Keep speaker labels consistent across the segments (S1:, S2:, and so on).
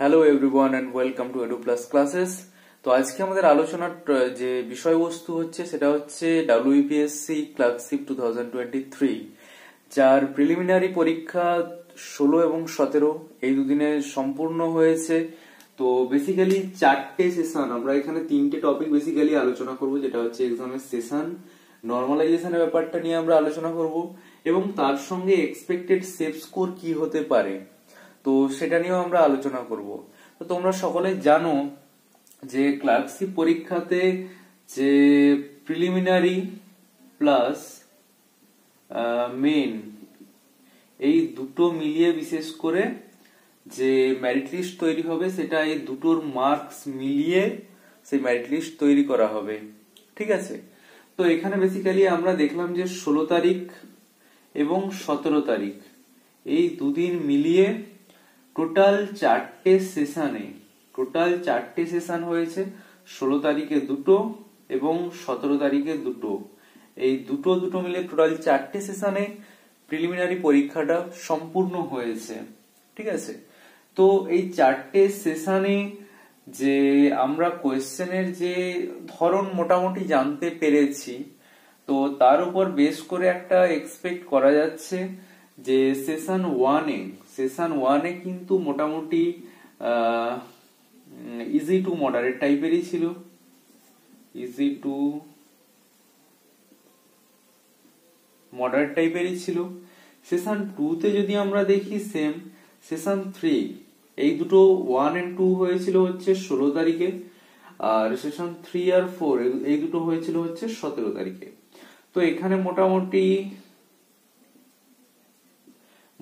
S1: hello everyone and welcome to Edu Plus Classes তো আজকে আমাদের আলোচনার যে বিষয়বস্তু হচ্ছে সেটা হচ্ছে WPSC clerkship two thousand twenty three যার প্রিলিমিনারি পরীক্ষা ষোলো এবং সতেরো এই দুদিনে সম্পূর্ণ হয়েছে তো বেসিক্যালি চারটে সেশন আমরা এখানে তিনটে টপিক বেসিক্যালি আলোচনা করব যেটা হচ্ছে এক্সামের সেশন নর্মালাইজেশনের ব্যাপারটা নিয়ে আমরা আলোচনা করব এবং তার সঙ্গে এক্সপেক্টেড সেফ স্কোর কি হতে পারে তো সেটা নিয়েও আমরা আলোচনা করব তো তোমরা সকলে জানো যে ক্লার্কসি পরীক্ষাতে যে প্রিলিমিনারি প্লাস মেন এই দুটো মিলিয়ে বিশেষ করে যে ম্যারিট লিস্ট তৈরি হবে সেটা এই দুটোর মার্কস মিলিয়ে সেই ম্যারিট লিস্ট তৈরি করা হবে ঠিক আছে তো এখানে বেসিক্যালি আমরা দেখলাম যে ষোলো তারিখ এবং সতেরো তারিখ এই দুদিন মিলিয়ে টোটাল চারটে সেশনে টোটাল চারটে সেশন হয়েছে ষোলো তারিখে দুটো এবং সতেরো তারিখে দুটো এই দুটো দুটো মিলে টোটাল চারটে সেশনে প্রিলিমিনারি পরীক্ষাটা সম্পূর্ণ হয়েছে ঠিক আছে তো এই চারটে সেশনে যে আমরা কোয়েশ্চেনের যে ধরন মোটামুটি জানতে পেরেছি তো তার উপর বেশ করে একটা এক্সপেক্ট করা যাচ্ছে যে সেশন ওয়ানে সেশন ওয়ানে কিন্তু মোটামুটি ইজি টু মডারেট টাইপেরই ছিল ইজি টু মডারেট টাইপেরই ছিল সেশন টুতে যদি আমরা দেখি সেম সেশন থ্রি এই দুটো ওয়ান অ্যান্ড টু হয়েছিল হচ্ছে ষোলো তারিখে আর সেশন থ্রি আর ফোর এই দুটো হয়েছিল হচ্ছে সতেরো তারিখে তো এখানে মোটামুটি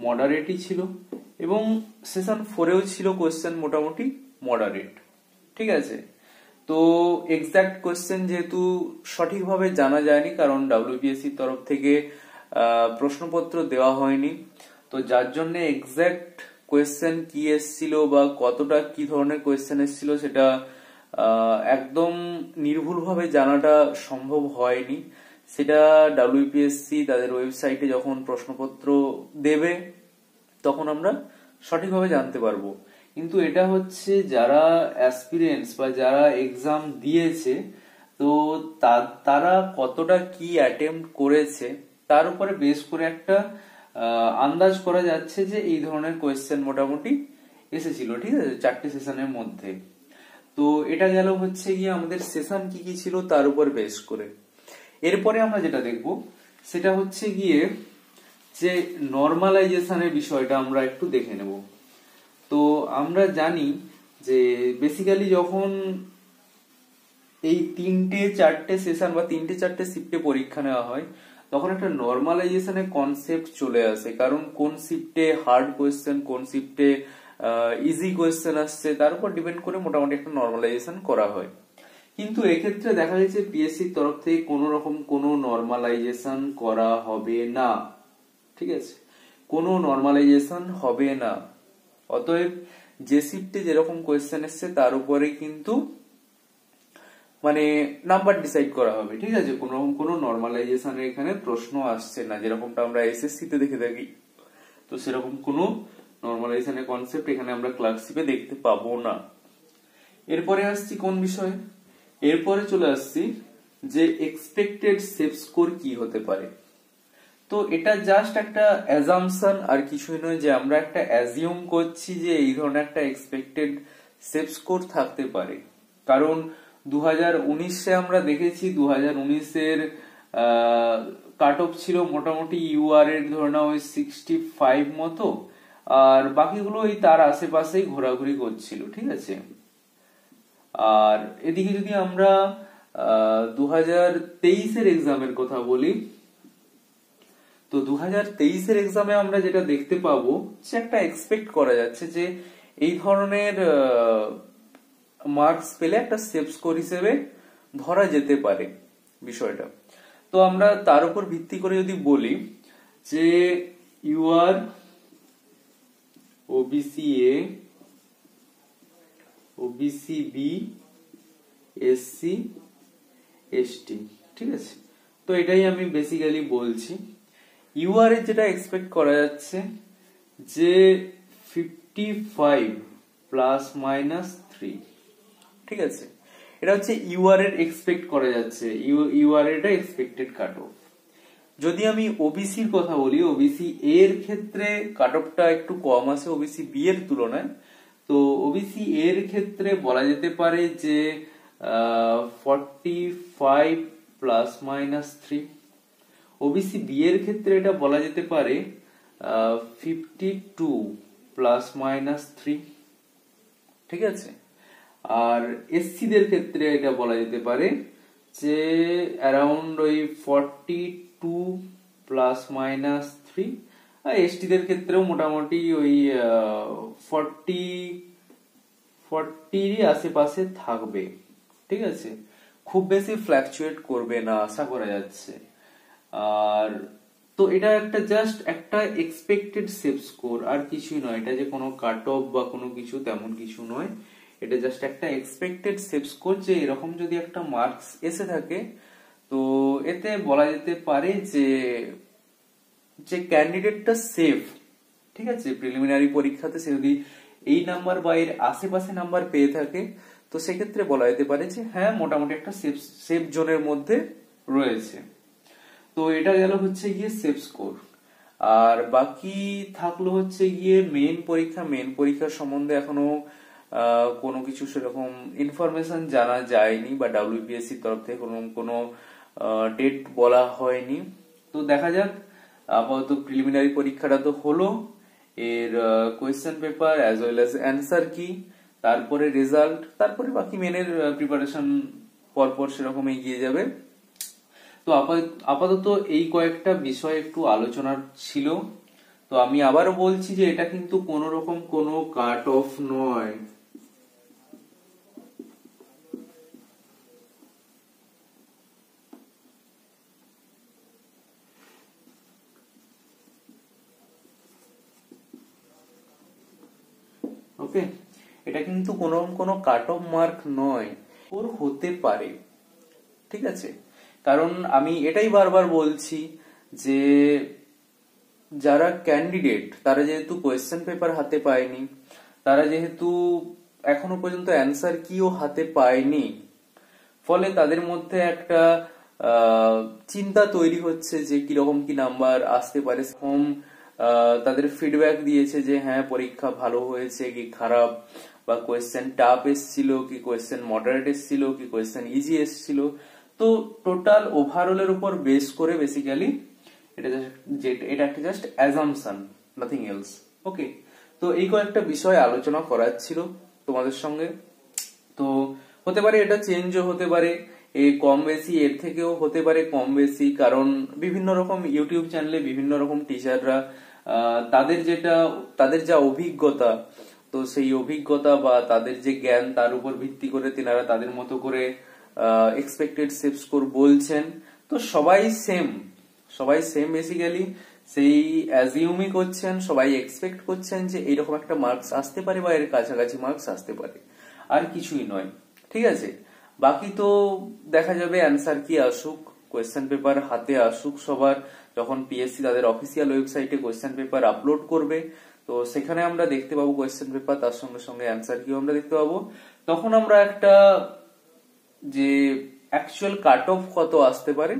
S1: মডারেটই ছিল এবং সেশন ফোরেও ছিল কোয়েশ্চেন মোটামুটি মডারেট ঠিক আছে তো এক্সাক্ট কোয়েশ্চেন যেহেতু সঠিকভাবে জানা যায়নি কারণ ডাব্লিউবিএসসি e তরফ থেকে প্রশ্নপত্র দেওয়া হয়নি তো যার জন্য এক্সাক্ট কোয়েশ্চেন কি এসছিল বা কতটা কি ধরনের কোয়েশ্চেন এসছিল সেটা একদম নির্ভুলভাবে জানাটা সম্ভব হয়নি সেটা ডাব্লিউপিএসসি তাদের ওয়েবসাইটে যখন প্রশ্নপত্র দেবে তখন আমরা সঠিকভাবে জানতে পারবো কিন্তু এটা হচ্ছে যারা অ্যাসপিরিয়েন্স বা যারা এক্সাম দিয়েছে তো তারা কতটা কি অ্যাটেম্প করেছে তার উপরে বেস করে একটা আন্দাজ করা যাচ্ছে যে এই ধরনের কোয়েশ্চেন মোটামুটি এসেছিল ঠিক আছে চারটে সেশনের মধ্যে তো এটা গেল হচ্ছে গিয়ে আমাদের সেশন কি কি ছিল তার উপর বেস করে এরপরে আমরা যেটা দেখব সেটা হচ্ছে গিয়ে যে নর্মালাইজেশনের বিষয়টা আমরা একটু দেখে নেব তো আমরা জানি যে বেসিক্যালি যখন এই তিনটে চারটে সেশন বা তিনটে চারটে শিফটে পরীক্ষা নেওয়া হয় তখন একটা নর্মালাইজেশনের কনসেপ্ট চলে আসে কারণ কোন শিফটে হার্ড কোয়েশ্চেন কোন শিফটে ইজি কোয়েশ্চেন আসছে তার উপর ডিপেন্ড করে মোটামুটি একটা নর্মালাইজেশন করা হয় কিন্তু এক্ষেত্রে দেখা গেছে পিএসসির তরফ থেকে কোন রকম কোনো নর্মালাইজেশন করা হবে না ঠিক আছে কোনো নর্মালাইজেশন হবে না অতএব যে শিফটে যেরকম কোয়েশ্চেন এসছে তার উপরে কিন্তু মানে নাম্বার ডিসাইড করা হবে ঠিক আছে কোনো রকম কোনো নর্মালাইজেশন এখানে প্রশ্ন আসছে না যেরকমটা আমরা এসএসসি তে দেখে থাকি তো সেরকম কোনো নর্মালাইজেশনের কনসেপ্ট এখানে আমরা ক্লার্কশিপে দেখতে পাবো না এরপরে আসছি কোন বিষয়ে এরপরে চলে আসছি যে এক্সপেক্টেড সেফ স্কোর কি হতে পারে তো এটা জাস্ট একটা অ্যাজামশন আর কিছুই নয় যে আমরা একটা অ্যাজিউম করছি যে এই ধরনের একটা এক্সপেক্টেড সেফ স্কোর থাকতে পারে কারণ দু হাজার উনিশে আমরা দেখেছি দু হাজার উনিশের কাট অফ ছিল মোটামুটি ইউআর এর ধরে নাও ওই সিক্সটি ফাইভ মতো আর বাকিগুলো ওই তার আশেপাশেই ঘোরাঘুরি করছিল ঠিক আছে আর এদিকে যদি আমরা দু হাজার তেইশের এক্সামের কথা বলি তো দু হাজার তেইশের এক্সামে আমরা যেটা দেখতে পাবো সে একটা এক্সপেক্ট করা যাচ্ছে যে এই ধরনের মার্কস পেলে একটা সেফ স্কোর হিসেবে ধরা যেতে পারে বিষয়টা তো আমরা তার উপর ভিত্তি করে যদি বলি যে U R OBC A OBC B SC ST ঠিক আছে তো এটাই আমি বেসিক্যালি বলছি ইউআর এর যেটা এক্সপেক্ট করা যাচ্ছে যে fifty five plus minus three ঠিক আছে এটা হচ্ছে ইউআর এর এক্সপেক্ট করা যাচ্ছে ইউআর এটা এক্সপেক্টেড কাট অফ যদি আমি ওবিসির কথা বলি ওবিসি এর ক্ষেত্রে কাট অফটা একটু কম আছে ওবিসি বি এর তুলনায় তো ওবিসি এর ক্ষেত্রে বলা যেতে পারে যে forty five plus minus three OBC B এর ক্ষেত্রে এটা বলা যেতে পারে fifty two plus minus three ঠিক আছে আর এসসিদের ক্ষেত্রে এটা বলা যেতে পারে যে অ্যারাউন্ড ওই forty two plus minus three এসটিদের ক্ষেত্রেও মোটামুটি ওই ফর্টি ফর্টির আশেপাশে থাকবে ঠিক আছে খুব বেশি ফ্ল্যাকচুয়েট করবে না আশা করা যাচ্ছে আর তো এটা একটা জাস্ট একটা এক্সপেক্টেড সেফ স্কোর আর কিছুই নয় এটা যে কোনো কাট অফ বা কোনো কিছু তেমন কিছু নয় এটা জাস্ট একটা এক্সপেক্টেড সেফ স্কোর যে এরকম যদি একটা মার্কস এসে থাকে তো এতে বলা যেতে পারে যে যে ক্যান্ডিডেটটা সেফ ঠিক আছে প্রিলিমিনারি পরীক্ষাতে সে যদি এই নাম্বার বা এর আশেপাশে নাম্বার পেয়ে থাকে তো সেক্ষেত্রে বলা যেতে পারে যে হ্যাঁ মোটামুটি একটা সেফ সেফ জোনের মধ্যে রয়েছে তো এটা গেল হচ্ছে গিয়ে সেফ স্কোর আর বাকি থাকলো হচ্ছে গিয়ে মেন পরীক্ষা মেন পরীক্ষার সম্বন্ধে এখনো কোনো কিছু সেরকম ইনফরমেশন জানা যায়নি বা ডাব্লিউবিএসসি তরফ থেকে কোনো কোনো ডেট বলা হয়নি তো দেখা যাক আপাতত প্রিলিমিনারি পরীক্ষাটা তো হলো এর question paper as well as answer কি তারপরে রেজাল্ট তারপরে বাকি মেনের প্রিপারেশন পরপর সেরকম এগিয়ে যাবে তো আপাতত এই কয়েকটা বিষয় একটু আলোচনার ছিল তো আমি আবারও বলছি যে এটা কিন্তু কোনো রকম কোনো কাট অফ নয় করবে এটা কিন্তু কোনো কোনো কাট অফ মার্ক নয় ওর হতে পারে ঠিক আছে কারণ আমি এটাই বারবার বলছি যে যারা ক্যান্ডিডেট তারা যেহেতু কোয়েশ্চেন পেপার হাতে পায়নি তারা যেহেতু এখনো পর্যন্ত অ্যান্সার কিও হাতে পায়নি ফলে তাদের মধ্যে একটা চিন্তা তৈরি হচ্ছে যে কিরকম কি নাম্বার আসতে পারে হোম তাদের ফিডব্যাক দিয়েছে যে হ্যাঁ পরীক্ষা ভালো হয়েছে কি খারাপ বা কোয়েশ্চেন টাফ এসছিল কি কোয়েশ্চেন মডারেট এসছিল কি কোয়েশ্চেন ইজি এসছিল তো টোটাল ওভারঅলের উপর বেস করে বেসিক্যালি এটা জাস্ট এটা একটা just assumption nothing else okay তো এই কয়েকটা বিষয় আলোচনা করার ছিল তোমাদের সঙ্গে তো হতে পারে এটা চেঞ্জও হতে পারে এ কম বেশি এর থেকেও হতে পারে কম বেশি কারণ বিভিন্ন রকম ইউটিউব চ্যানেলে বিভিন্ন রকম টিচাররা তাদের যেটা তাদের যা অভিজ্ঞতা তো সেই অভিজ্ঞতা বা তাদের যে জ্ঞান তার উপর ভিত্তি করে তেনারা তাদের মতো করে এক্সপেক্টেড সেভ স্কোর বলছেন তো সবাই সেম সবাই সেম বেসিক্যালি সেই অ্যাজিউমই করছেন সবাই এক্সপেক্ট করছেন যে এইরকম একটা মার্কস আসতে পারে বা এর কাছাকাছি মার্কস আসতে পারে আর কিছুই নয় ঠিক আছে বাকি তো দেখা যাবে অ্যান্সার কি আসুক কোয়েশ্চেন পেপার হাতে আসুক সবার যখন পিএসসি তাদের অফিসিয়াল ওয়েবসাইটে কোয়েশ্চেন পেপার আপলোড করবে তো সেখানে আমরা দেখতে পাবো কোয়েশ্চেন পেপার তার সঙ্গে সঙ্গে অ্যান্সার কিও আমরা দেখতে পাবো তখন আমরা একটা যে অ্যাকচুয়াল কাট অফ কত আসতে পারে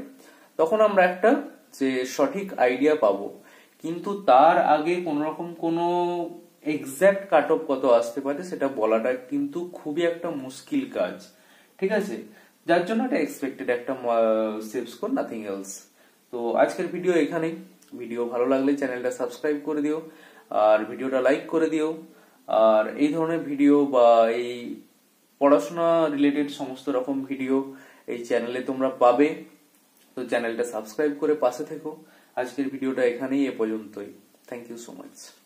S1: তখন আমরা একটা যে সঠিক আইডিয়া পাবো কিন্তু তার আগে কোন রকম কোনো এক্স্যাক্ট কাট অফ কত আসতে পারে সেটা বলাটা কিন্তু খুবই একটা মুশকিল কাজ ঠিক আছে যার জন্য এটা এক্সপেক্টেড একটা সেভ স্কোর নাথিং এলস তো আজকের ভিডিও এখানেই ভিডিও ভালো লাগলে চ্যানেলটা সাবস্ক্রাইব করে দিও আর ভিডিওটা লাইক করে দিও আর এই ধরনের ভিডিও বা এই পড়াশোনা রিলেটেড সমস্ত রকম ভিডিও এই চ্যানেলে তোমরা পাবে তো চ্যানেলটা সাবস্ক্রাইব করে পাশে থেকো আজকের ভিডিওটা এখানেই এ পর্যন্তই থ্যাংক ইউ সো মাচ